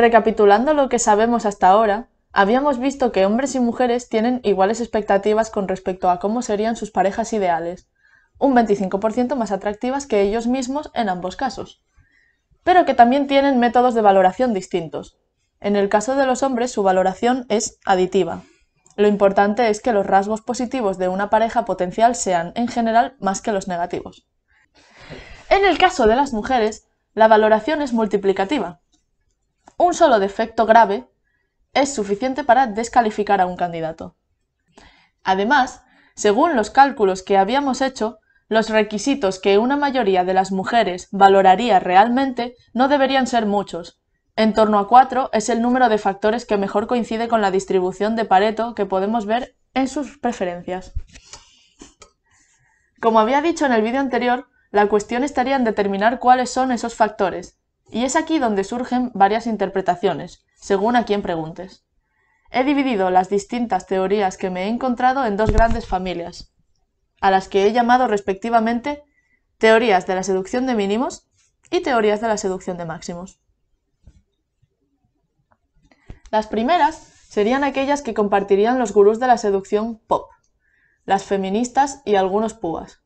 Recapitulando lo que sabemos hasta ahora, habíamos visto que hombres y mujeres tienen iguales expectativas con respecto a cómo serían sus parejas ideales, un 25% más atractivas que ellos mismos en ambos casos, pero que también tienen métodos de valoración distintos. En el caso de los hombres, su valoración es aditiva. Lo importante es que los rasgos positivos de una pareja potencial sean, en general, más que los negativos. En el caso de las mujeres, la valoración es multiplicativa un solo defecto grave es suficiente para descalificar a un candidato. Además, según los cálculos que habíamos hecho, los requisitos que una mayoría de las mujeres valoraría realmente no deberían ser muchos. En torno a 4 es el número de factores que mejor coincide con la distribución de Pareto que podemos ver en sus preferencias. Como había dicho en el vídeo anterior, la cuestión estaría en determinar cuáles son esos factores, y es aquí donde surgen varias interpretaciones, según a quien preguntes. He dividido las distintas teorías que me he encontrado en dos grandes familias, a las que he llamado respectivamente teorías de la seducción de mínimos y teorías de la seducción de máximos. Las primeras serían aquellas que compartirían los gurús de la seducción pop, las feministas y algunos púas,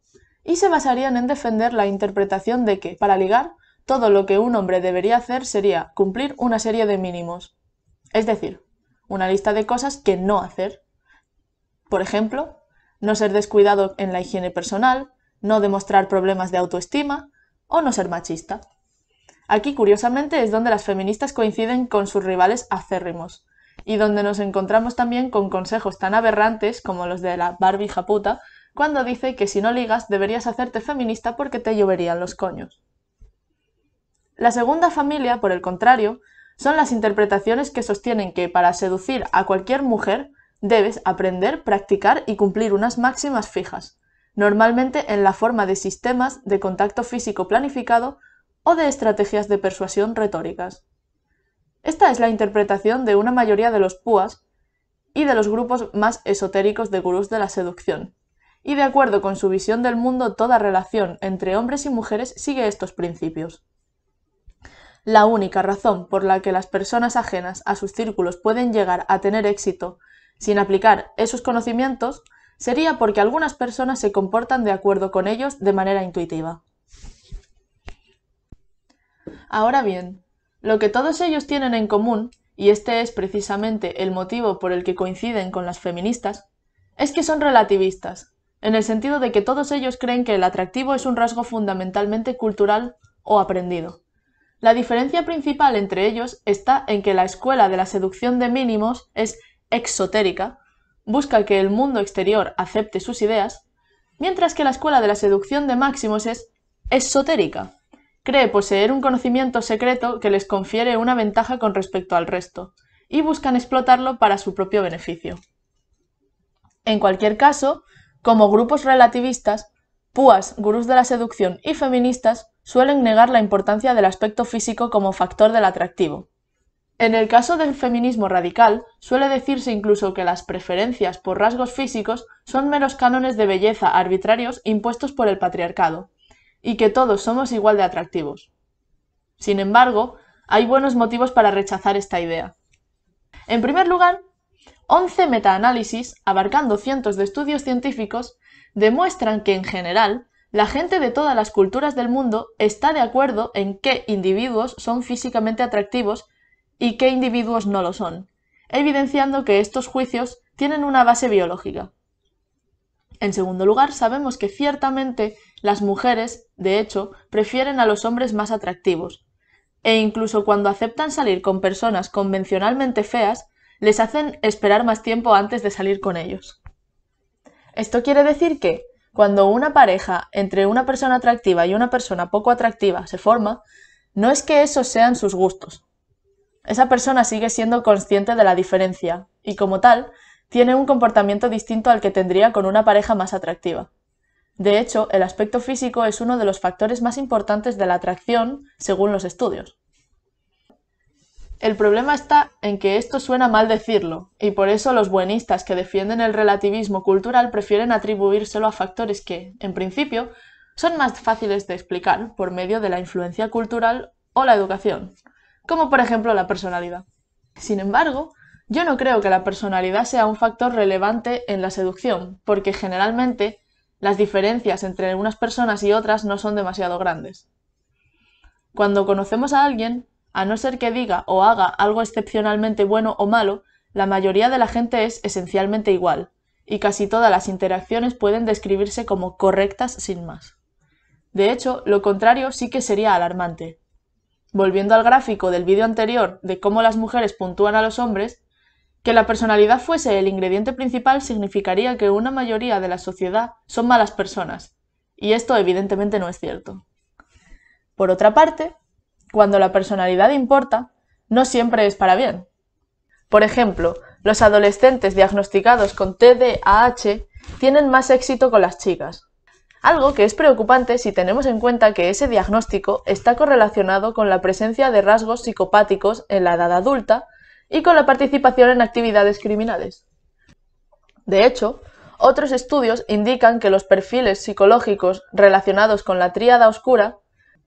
y se basarían en defender la interpretación de que, para ligar, todo lo que un hombre debería hacer sería cumplir una serie de mínimos. Es decir, una lista de cosas que no hacer. Por ejemplo, no ser descuidado en la higiene personal, no demostrar problemas de autoestima o no ser machista. Aquí, curiosamente, es donde las feministas coinciden con sus rivales acérrimos y donde nos encontramos también con consejos tan aberrantes como los de la Barbie japuta cuando dice que si no ligas deberías hacerte feminista porque te lloverían los coños. La segunda familia, por el contrario, son las interpretaciones que sostienen que para seducir a cualquier mujer debes aprender, practicar y cumplir unas máximas fijas, normalmente en la forma de sistemas de contacto físico planificado o de estrategias de persuasión retóricas. Esta es la interpretación de una mayoría de los púas y de los grupos más esotéricos de gurús de la seducción. Y de acuerdo con su visión del mundo, toda relación entre hombres y mujeres sigue estos principios. La única razón por la que las personas ajenas a sus círculos pueden llegar a tener éxito sin aplicar esos conocimientos sería porque algunas personas se comportan de acuerdo con ellos de manera intuitiva. Ahora bien, lo que todos ellos tienen en común, y este es precisamente el motivo por el que coinciden con las feministas, es que son relativistas, en el sentido de que todos ellos creen que el atractivo es un rasgo fundamentalmente cultural o aprendido. La diferencia principal entre ellos está en que la escuela de la seducción de mínimos es exotérica, busca que el mundo exterior acepte sus ideas, mientras que la escuela de la seducción de máximos es esotérica, cree poseer un conocimiento secreto que les confiere una ventaja con respecto al resto, y buscan explotarlo para su propio beneficio. En cualquier caso, como grupos relativistas, púas, gurús de la seducción y feministas suelen negar la importancia del aspecto físico como factor del atractivo. En el caso del feminismo radical, suele decirse incluso que las preferencias por rasgos físicos son meros cánones de belleza arbitrarios impuestos por el patriarcado, y que todos somos igual de atractivos. Sin embargo, hay buenos motivos para rechazar esta idea. En primer lugar, 11 metaanálisis, abarcando cientos de estudios científicos, demuestran que en general la gente de todas las culturas del mundo está de acuerdo en qué individuos son físicamente atractivos y qué individuos no lo son, evidenciando que estos juicios tienen una base biológica. En segundo lugar, sabemos que ciertamente las mujeres, de hecho, prefieren a los hombres más atractivos, e incluso cuando aceptan salir con personas convencionalmente feas, les hacen esperar más tiempo antes de salir con ellos. Esto quiere decir que cuando una pareja entre una persona atractiva y una persona poco atractiva se forma, no es que esos sean sus gustos. Esa persona sigue siendo consciente de la diferencia y como tal tiene un comportamiento distinto al que tendría con una pareja más atractiva. De hecho, el aspecto físico es uno de los factores más importantes de la atracción según los estudios. El problema está en que esto suena mal decirlo, y por eso los buenistas que defienden el relativismo cultural prefieren atribuírselo a factores que, en principio, son más fáciles de explicar por medio de la influencia cultural o la educación, como por ejemplo la personalidad. Sin embargo, yo no creo que la personalidad sea un factor relevante en la seducción, porque generalmente las diferencias entre unas personas y otras no son demasiado grandes. Cuando conocemos a alguien, a no ser que diga o haga algo excepcionalmente bueno o malo, la mayoría de la gente es esencialmente igual, y casi todas las interacciones pueden describirse como correctas sin más. De hecho, lo contrario sí que sería alarmante. Volviendo al gráfico del vídeo anterior de cómo las mujeres puntúan a los hombres, que la personalidad fuese el ingrediente principal significaría que una mayoría de la sociedad son malas personas, y esto evidentemente no es cierto. Por otra parte, cuando la personalidad importa, no siempre es para bien. Por ejemplo, los adolescentes diagnosticados con TDAH tienen más éxito con las chicas, algo que es preocupante si tenemos en cuenta que ese diagnóstico está correlacionado con la presencia de rasgos psicopáticos en la edad adulta y con la participación en actividades criminales. De hecho, otros estudios indican que los perfiles psicológicos relacionados con la tríada oscura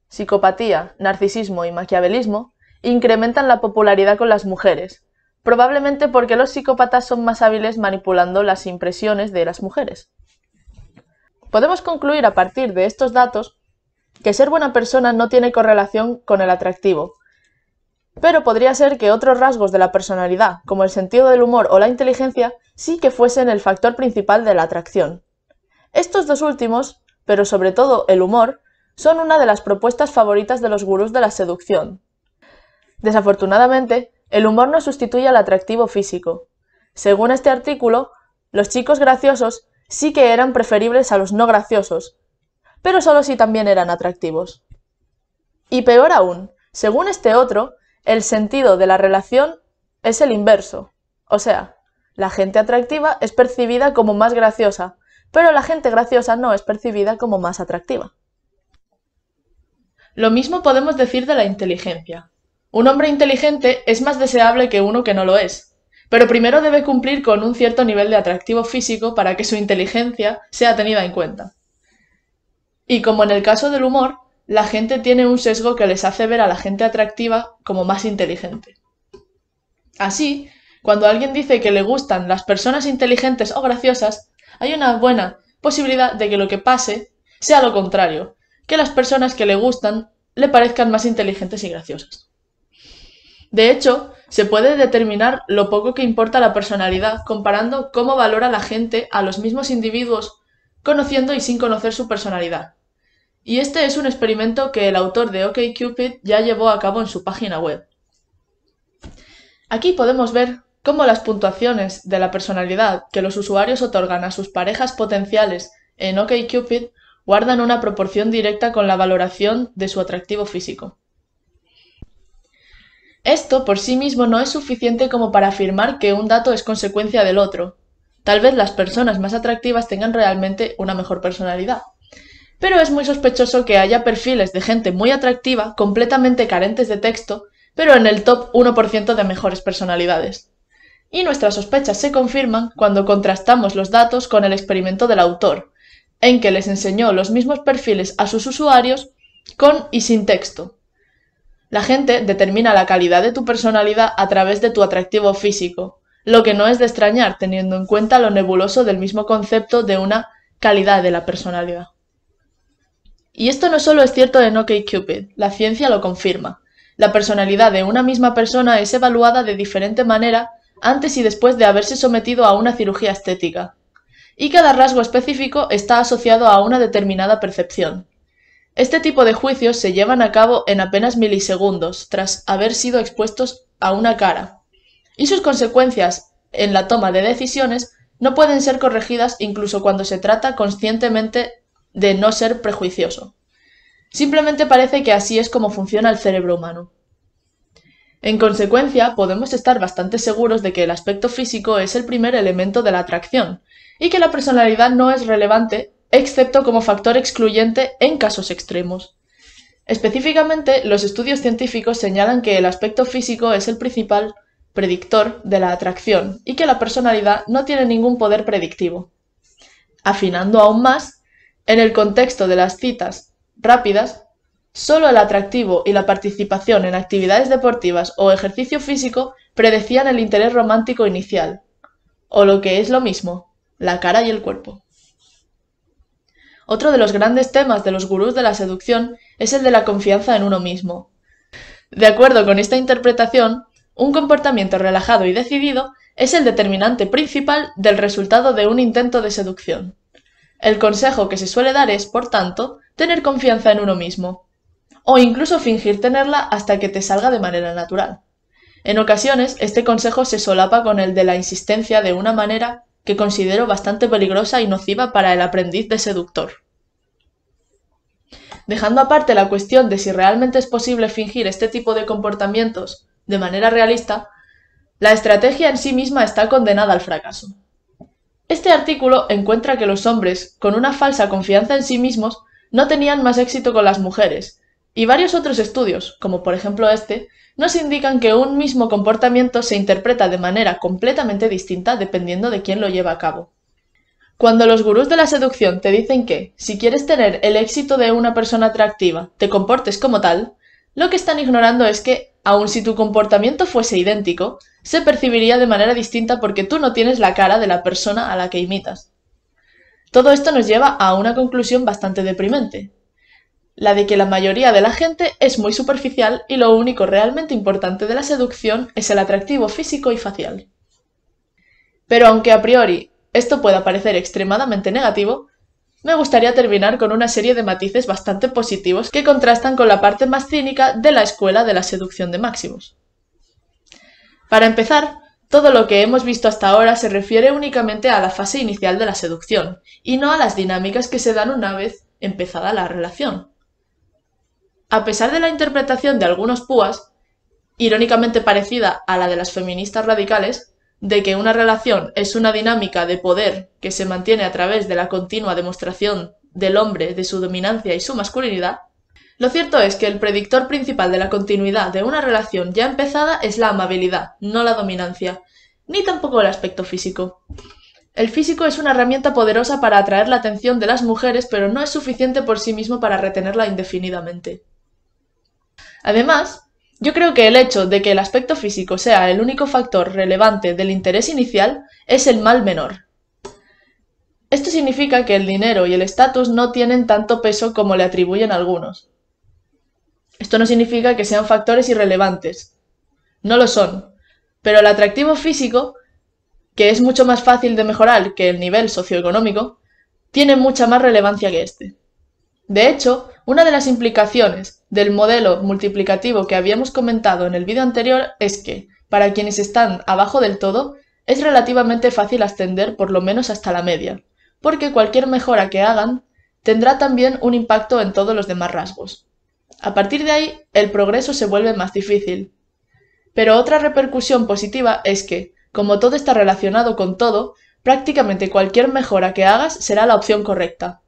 psicopatía, narcisismo y maquiavelismo incrementan la popularidad con las mujeres, probablemente porque los psicópatas son más hábiles manipulando las impresiones de las mujeres. Podemos concluir a partir de estos datos que ser buena persona no tiene correlación con el atractivo, pero podría ser que otros rasgos de la personalidad, como el sentido del humor o la inteligencia, sí que fuesen el factor principal de la atracción. Estos dos últimos, pero sobre todo el humor, son una de las propuestas favoritas de los gurús de la seducción. Desafortunadamente, el humor no sustituye al atractivo físico. Según este artículo, los chicos graciosos sí que eran preferibles a los no graciosos, pero solo si también eran atractivos. Y peor aún, según este otro, el sentido de la relación es el inverso. O sea, la gente atractiva es percibida como más graciosa, pero la gente graciosa no es percibida como más atractiva. Lo mismo podemos decir de la inteligencia. Un hombre inteligente es más deseable que uno que no lo es, pero primero debe cumplir con un cierto nivel de atractivo físico para que su inteligencia sea tenida en cuenta. Y como en el caso del humor, la gente tiene un sesgo que les hace ver a la gente atractiva como más inteligente. Así, cuando alguien dice que le gustan las personas inteligentes o graciosas, hay una buena posibilidad de que lo que pase sea lo contrario, que las personas que le gustan le parezcan más inteligentes y graciosas. De hecho, se puede determinar lo poco que importa la personalidad comparando cómo valora la gente a los mismos individuos conociendo y sin conocer su personalidad. Y este es un experimento que el autor de OkCupid ya llevó a cabo en su página web. Aquí podemos ver cómo las puntuaciones de la personalidad que los usuarios otorgan a sus parejas potenciales en OkCupid guardan una proporción directa con la valoración de su atractivo físico. Esto por sí mismo no es suficiente como para afirmar que un dato es consecuencia del otro. Tal vez las personas más atractivas tengan realmente una mejor personalidad. Pero es muy sospechoso que haya perfiles de gente muy atractiva, completamente carentes de texto, pero en el top 1% de mejores personalidades. Y nuestras sospechas se confirman cuando contrastamos los datos con el experimento del autor, en que les enseñó los mismos perfiles a sus usuarios con y sin texto. La gente determina la calidad de tu personalidad a través de tu atractivo físico, lo que no es de extrañar teniendo en cuenta lo nebuloso del mismo concepto de una calidad de la personalidad. Y esto no solo es cierto en OkCupid, la ciencia lo confirma. La personalidad de una misma persona es evaluada de diferente manera antes y después de haberse sometido a una cirugía estética, y cada rasgo específico está asociado a una determinada percepción. Este tipo de juicios se llevan a cabo en apenas milisegundos tras haber sido expuestos a una cara, y sus consecuencias en la toma de decisiones no pueden ser corregidas incluso cuando se trata conscientemente de no ser prejuicioso. Simplemente parece que así es como funciona el cerebro humano. En consecuencia, podemos estar bastante seguros de que el aspecto físico es el primer elemento de la atracción, y que la personalidad no es relevante excepto como factor excluyente en casos extremos. Específicamente, los estudios científicos señalan que el aspecto físico es el principal predictor de la atracción y que la personalidad no tiene ningún poder predictivo. Afinando aún más, en el contexto de las citas rápidas, solo el atractivo y la participación en actividades deportivas o ejercicio físico predecían el interés romántico inicial, o lo que es lo mismo, la cara y el cuerpo. Otro de los grandes temas de los gurús de la seducción es el de la confianza en uno mismo. De acuerdo con esta interpretación, un comportamiento relajado y decidido es el determinante principal del resultado de un intento de seducción. El consejo que se suele dar es, por tanto, tener confianza en uno mismo, o incluso fingir tenerla hasta que te salga de manera natural. En ocasiones, este consejo se solapa con el de la insistencia de una manera que considero bastante peligrosa y nociva para el aprendiz de seductor. Dejando aparte la cuestión de si realmente es posible fingir este tipo de comportamientos de manera realista, la estrategia en sí misma está condenada al fracaso. Este artículo encuentra que los hombres, con una falsa confianza en sí mismos, no tenían más éxito con las mujeres, y varios otros estudios, como por ejemplo este, nos indican que un mismo comportamiento se interpreta de manera completamente distinta dependiendo de quién lo lleva a cabo. Cuando los gurús de la seducción te dicen que, si quieres tener el éxito de una persona atractiva, te comportes como tal, lo que están ignorando es que, aun si tu comportamiento fuese idéntico, se percibiría de manera distinta porque tú no tienes la cara de la persona a la que imitas. Todo esto nos lleva a una conclusión bastante deprimente, la de que la mayoría de la gente es muy superficial y lo único realmente importante de la seducción es el atractivo físico y facial. Pero aunque a priori esto pueda parecer extremadamente negativo, me gustaría terminar con una serie de matices bastante positivos que contrastan con la parte más cínica de la escuela de la seducción de Máximos. Para empezar, todo lo que hemos visto hasta ahora se refiere únicamente a la fase inicial de la seducción, y no a las dinámicas que se dan una vez empezada la relación. A pesar de la interpretación de algunos púas, irónicamente parecida a la de las feministas radicales, de que una relación es una dinámica de poder que se mantiene a través de la continua demostración del hombre de su dominancia y su masculinidad, lo cierto es que el predictor principal de la continuidad de una relación ya empezada es la amabilidad, no la dominancia, ni tampoco el aspecto físico. El físico es una herramienta poderosa para atraer la atención de las mujeres, pero no es suficiente por sí mismo para retenerla indefinidamente. Además, yo creo que el hecho de que el aspecto físico sea el único factor relevante del interés inicial es el mal menor. Esto significa que el dinero y el estatus no tienen tanto peso como le atribuyen algunos. Esto no significa que sean factores irrelevantes. No lo son. Pero el atractivo físico, que es mucho más fácil de mejorar que el nivel socioeconómico, tiene mucha más relevancia que este. De hecho, una de las implicaciones del modelo multiplicativo que habíamos comentado en el vídeo anterior es que, para quienes están abajo del todo, es relativamente fácil ascender por lo menos hasta la media, porque cualquier mejora que hagan tendrá también un impacto en todos los demás rasgos. A partir de ahí, el progreso se vuelve más difícil. Pero otra repercusión positiva es que, como todo está relacionado con todo, prácticamente cualquier mejora que hagas será la opción correcta.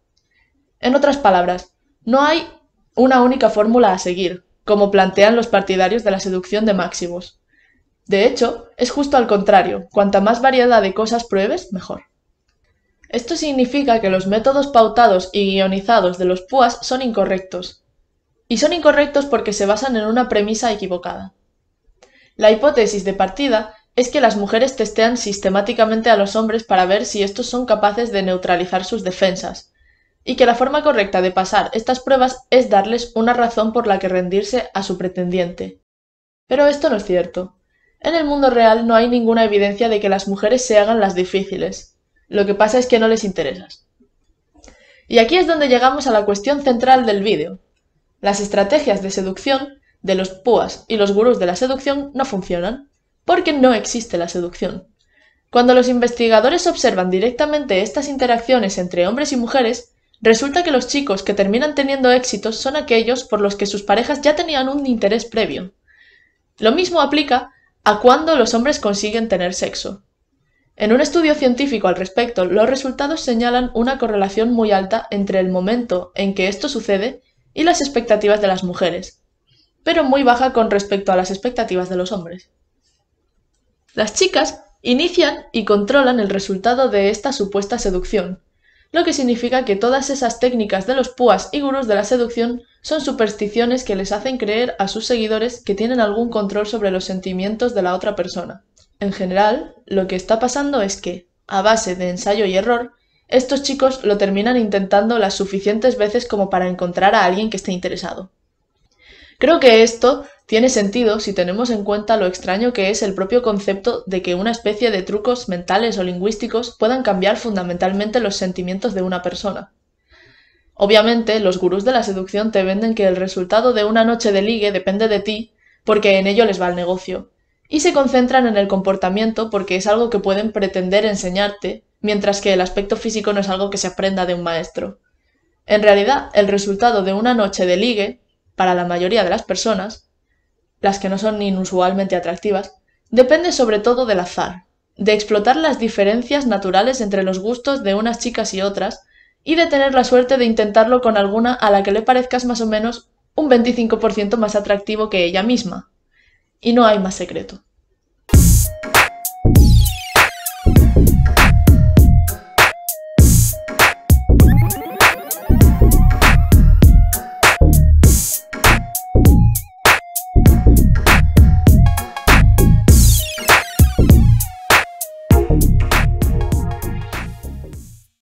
En otras palabras, no hay una única fórmula a seguir, como plantean los partidarios de la seducción de Máximos. De hecho, es justo al contrario, cuanta más variedad de cosas pruebes, mejor. Esto significa que los métodos pautados y guionizados de los puas son incorrectos. Y son incorrectos porque se basan en una premisa equivocada. La hipótesis de partida es que las mujeres testean sistemáticamente a los hombres para ver si estos son capaces de neutralizar sus defensas, y que la forma correcta de pasar estas pruebas es darles una razón por la que rendirse a su pretendiente. Pero esto no es cierto. En el mundo real no hay ninguna evidencia de que las mujeres se hagan las difíciles. Lo que pasa es que no les interesas. Y aquí es donde llegamos a la cuestión central del vídeo. Las estrategias de seducción de los púas y los gurús de la seducción no funcionan, porque no existe la seducción. Cuando los investigadores observan directamente estas interacciones entre hombres y mujeres, Resulta que los chicos que terminan teniendo éxitos son aquellos por los que sus parejas ya tenían un interés previo. Lo mismo aplica a cuando los hombres consiguen tener sexo. En un estudio científico al respecto, los resultados señalan una correlación muy alta entre el momento en que esto sucede y las expectativas de las mujeres, pero muy baja con respecto a las expectativas de los hombres. Las chicas inician y controlan el resultado de esta supuesta seducción, lo que significa que todas esas técnicas de los púas y gurús de la seducción son supersticiones que les hacen creer a sus seguidores que tienen algún control sobre los sentimientos de la otra persona. En general, lo que está pasando es que, a base de ensayo y error, estos chicos lo terminan intentando las suficientes veces como para encontrar a alguien que esté interesado. Creo que esto tiene sentido si tenemos en cuenta lo extraño que es el propio concepto de que una especie de trucos mentales o lingüísticos puedan cambiar fundamentalmente los sentimientos de una persona. Obviamente, los gurús de la seducción te venden que el resultado de una noche de ligue depende de ti, porque en ello les va el negocio, y se concentran en el comportamiento porque es algo que pueden pretender enseñarte, mientras que el aspecto físico no es algo que se aprenda de un maestro. En realidad, el resultado de una noche de ligue, para la mayoría de las personas, las que no son inusualmente atractivas, depende sobre todo del azar, de explotar las diferencias naturales entre los gustos de unas chicas y otras, y de tener la suerte de intentarlo con alguna a la que le parezcas más o menos un 25% más atractivo que ella misma. Y no hay más secreto.